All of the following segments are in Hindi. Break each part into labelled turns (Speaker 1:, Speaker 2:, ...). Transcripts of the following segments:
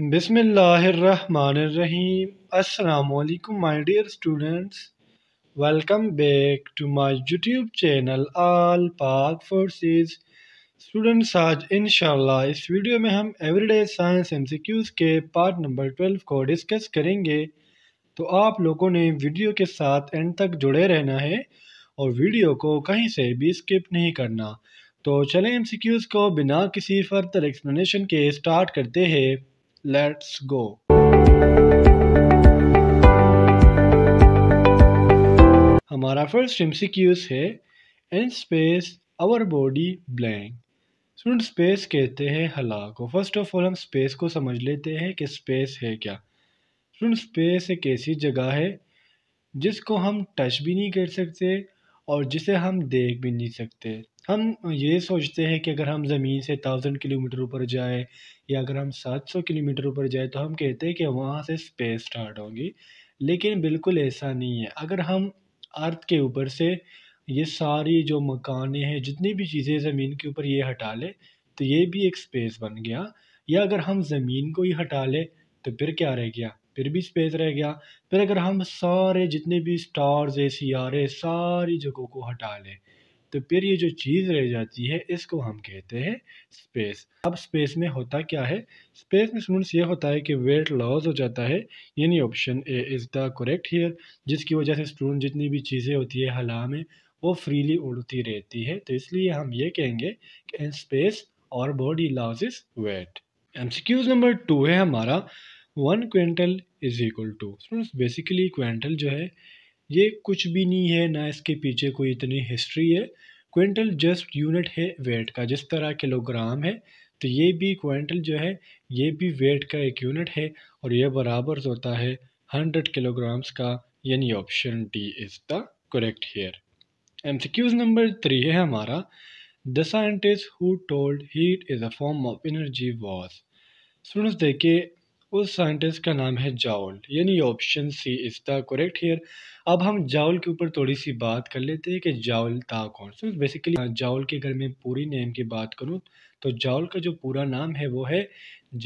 Speaker 1: Bismillahirrahmanirrahim. My dear students welcome back to my YouTube channel all Pak Forces. Students आज इंशाल्लाह इस वीडियो में हम एवरीडे साइंस एमसीक्यूज के पार्ट नंबर ट्वेल्व को डिस्कस करेंगे तो आप लोगों ने वीडियो के साथ एंड तक जुड़े रहना है और वीडियो को कहीं से भी स्किप नहीं करना तो चलें एमसीक्यूज को बिना किसी फर्दर एक्सप्लेनेशन के स्टार्ट करते हैं लेट्स गो हमारा फर्स्ट एमसीक्यूज है in space our body blank student space कहते हैं हला को फर्स्ट ऑफ ऑल हम स्पेस को समझ लेते हैं कि स्पेस है क्या स्टूडेंट स्पेस एक ऐसी जगह है जिसको हम टच भी नहीं कर सकते और जिसे हम देख भी नहीं सकते हम ये सोचते हैं कि अगर हम ज़मीन से थाउजेंड किलोमीटर ऊपर जाए या अगर हम सात सौ किलोमीटर ऊपर जाए तो हम कहते हैं कि वहाँ से स्पेस स्टार्ट होगी लेकिन बिल्कुल ऐसा नहीं है अगर हम अर्थ के ऊपर से ये सारी जो मकान हैं जितनी भी चीज़ें ज़मीन के ऊपर ये हटा लें तो ये भी एक स्पेस बन गया या अगर हम ज़मीन को ही हटा लें तो फिर क्या रह गया फिर भी स्पेस रह गया फिर अगर हम सारे जितने भी स्टार्स है सियारे सारी जगहों को हटा लें तो फिर ये जो चीज़ रह जाती है इसको हम कहते हैं स्पेस अब स्पेस में होता क्या है स्पेस में स्टूडेंट्स ये होता है कि वेट लॉस हो जाता है यानी option A is the correct here जिसकी वजह से स्टूडेंट जितनी भी चीज़ें होती है हला में वो फ्रीली उड़ती रहती है तो इसलिए हम ये कहेंगे कि स्पेस और body is weight M number two है हमारा one quintal is equal to students basically quintal जो है ये कुछ भी नहीं है ना इसके पीछे कोई इतनी हिस्ट्री है क्विंटल जस्ट यूनिट है वेट का जिस तरह किलोग्राम है तो ये भी क्विंटल जो है ये भी वेट का एक यूनिट है और यह बराबर होता है हंड्रेड किलोग्राम्स का यानी option D is the correct here M number three है हमारा the scientist who told heat is a form of energy was students देखिए उस साइंटिस्ट का नाम है जाउल यानी option C is the correct here अब हम जाउल के ऊपर थोड़ी सी बात कर लेते हैं कि जाउल था कौन सो बेसिकली जाउल के अगर मैं पूरी नेम की बात करूँ तो जाउल का जो पूरा नाम है वो है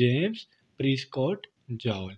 Speaker 1: जेम्स प्रीस्कॉट जाउल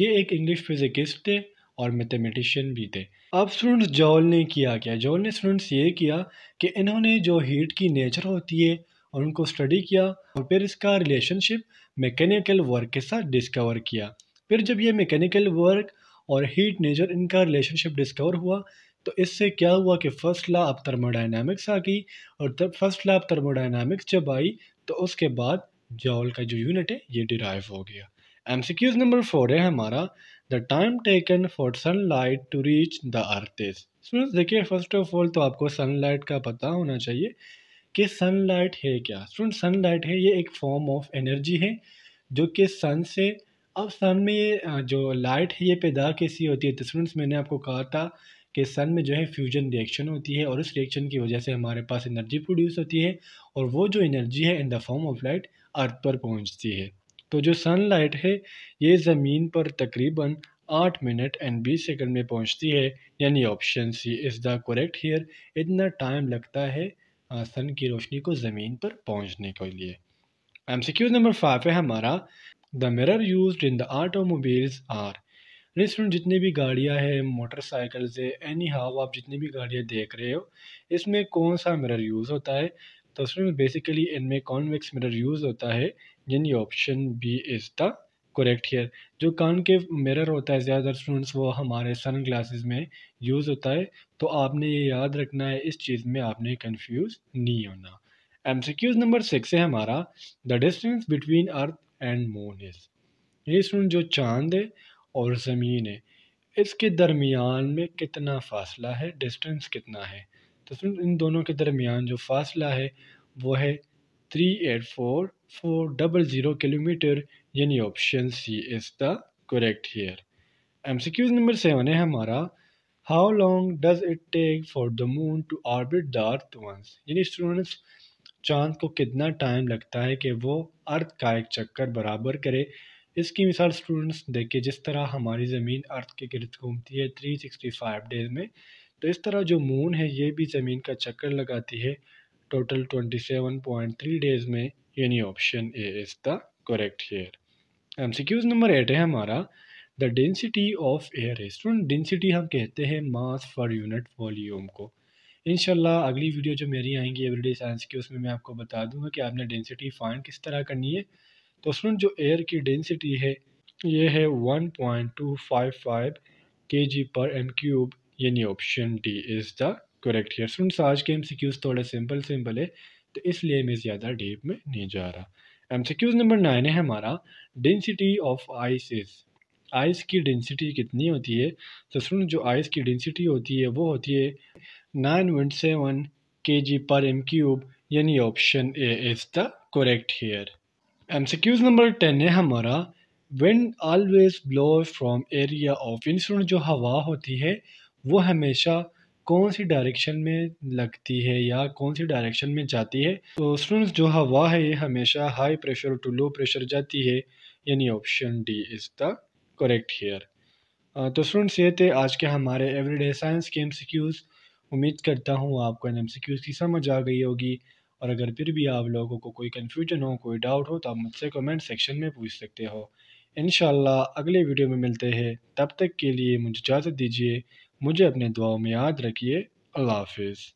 Speaker 1: ये एक इंग्लिश फिजिकिस्ट थे और मैथमेटिशियन भी थे अब स्टूडेंट्स जॉल ने किया क्या जॉल ने स्टूडेंट्स ये किया कि इन्होंने जो हीट की नेचर होती है और उनको स्टडी किया और फिर इसका रिलेशनशिप मैकेनिकल वर्क के साथ डिस्कवर किया फिर जब ये मैकेनिकल वर्क और हीट नेचर इनका रिलेशनशिप डिस्कवर हुआ तो इससे क्या हुआ कि फर्स्ट लॉ ऑफ थर्मोडाइनमिक्स आ गई और तब फर्स्ट लॉ ऑफ थर्मोडाइनमिक्स जब आई तो उसके बाद जॉल का जो यूनिट है ये डिराइव हो गया M C Qs number four है हमारा the time taken for sunlight to reach the earth is देखिए फर्स्ट ऑफ ऑल तो आपको सनलाइट का पता होना चाहिए कि सनलाइट है क्या स्टूडेंट सनलाइट है ये एक फॉर्म ऑफ एनर्जी है जो कि सन से अब सन में ये जो लाइट है ये पैदा कैसी होती है तो स्टूडेंट्स मैंने आपको कहा था कि सन में जो है फ्यूजन रिएक्शन होती है और उस रिएक्शन की वजह से हमारे पास एनर्जी प्रोड्यूस होती है और वो जो एनर्जी है in the form of light earth पर पहुंचती है तो जो सन लाइट है ये ज़मीन पर तकरीबन आठ मिनट एंड बीस सेकंड में पहुंचती है यानी option C is the correct here इतना टाइम लगता है सन की रोशनी को ज़मीन पर पहुंचने के लिए M C Q number five है हमारा the mirror use in the automobiles are यानी जितनी भी गाड़ियाँ हैं मोटरसाइकिल्स है एनी हाउ आप जितनी भी गाड़ियाँ देख रहे हो इसमें कौन सा मिरर यूज़ होता है तो उसमें बेसिकली इनमें कॉन्वेक्स मिरर यूज़ होता है जिन option B is the correct here जो कान के मिरर होता है ज़्यादातर स्टूडेंट्स वो हमारे सन ग्लासेस में यूज़ होता है तो आपने ये याद रखना है इस चीज़ में आपने कन्फ्यूज़ नहीं होना एम नंबर सिक्स है हमारा the distance between earth and moon is ये स्टूडेंट जो चांद है और ज़मीन है इसके दरमियान में कितना फ़ासला है डिस्टेंस कितना है तो स्टूडेंट इन दोनों के दरमियान जो फ़ासला है वो है three eight four four double zero kilometre यानी option C is the correct here M C Qs number seven है हमारा how long does it take for the moon to orbit the earth once यानी स्टूडेंट्स चांद को कितना टाइम लगता है कि वो अर्थ का एक चक्कर बराबर करे इसकी मिसाल स्टूडेंट्स देखिए जिस तरह हमारी ज़मीन अर्थ के गिरद घूमती है थ्री सिक्सटी फाइव डेज में तो इस तरह जो मून है ये भी ज़मीन का चक्कर लगाती है total twenty seven point three days में यानी option A is the correct here Qs number eight है हमारा द डेंसिटी ऑफ एयर है स्टूडेंट डेंसिटी हम कहते हैं मास पर यूनिट वॉल्यूम को इनशाला अगली वीडियो जो मेरी आएंगी एवरीडे साइंस की उसमें मैं आपको बता दूंगा कि आपने डेंसिटी फाइंड किस तरह करनी है तो स्टूडेंट जो एयर की डेंसिटी है ये है 1.255 जी पर एम क्यूब यानी option D is the correct here students आज के एम थोड़े सिंपल सिंपल है तो इसलिए मैं ज़्यादा डीप में नहीं जा रहा एम नंबर नाइन है हमारा डेंसिटी ऑफ आइसिस आइस की डेंसिटी कितनी होती है तो स्टूडेंट जो आइस की डेंसिटी होती है वो होती है nine point seven K G पर एम क्यूब यानी option A is the correct here M number ten है हमारा wind always blow from area of in जो हवा होती है वो हमेशा कौन सी डायरेक्शन में लगती है या कौन सी डायरेक्शन में जाती है तो स्टूडेंट्स जो हवा है ये हमेशा high pressure to low pressure जाती है यानी option D is the correct here तो स्टूडेंट्स ये थे आज के हमारे एवरीडे साइंस के एमसीक्यूज़ उम्मीद करता हूँ आपको इन की समझ आ गई होगी और अगर फिर भी आप लोगों को कोई कन्फ्यूजन हो कोई डाउट हो तो आप मुझसे कमेंट सेक्शन में पूछ सकते हो इन अगले वीडियो में मिलते हैं तब तक के लिए मुझे इजाज़त दीजिए मुझे अपने दुआओं में याद रखिए अल्लाह हाफिज़